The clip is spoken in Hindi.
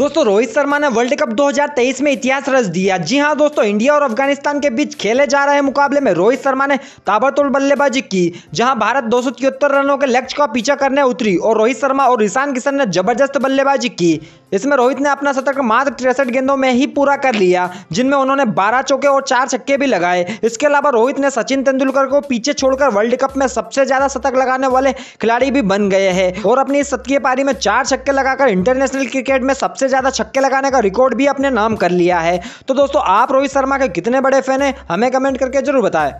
दोस्तों रोहित शर्मा ने वर्ल्ड कप 2023 में इतिहास रच दिया जी हाँ दोस्तों इंडिया और अफगानिस्तान के बीच खेले जा रहे मुकाबले में रोहित शर्मा ने ताबड़तोड़ बल्लेबाजी की जहां भारत दो रनों के लक्ष्य का पीछा करने उतरी और रोहित शर्मा और ईशान किशन ने जबरदस्त बल्लेबाजी की इसमें रोहित ने अपना शतक मात्र तिरसठ गेंदों में ही पूरा कर लिया जिनमें उन्होंने 12 चौके और चार छक्के भी लगाए इसके अलावा रोहित ने सचिन तेंदुलकर को पीछे छोड़कर वर्ल्ड कप में सबसे ज्यादा शतक लगाने वाले खिलाड़ी भी बन गए हैं और अपनी इस शतकीय पारी में चार छक्के लगाकर इंटरनेशनल क्रिकेट में सबसे ज्यादा छक्के लगाने का रिकॉर्ड भी अपने नाम कर लिया है तो दोस्तों आप रोहित शर्मा के कितने बड़े फैन है हमें कमेंट करके जरूर बताएं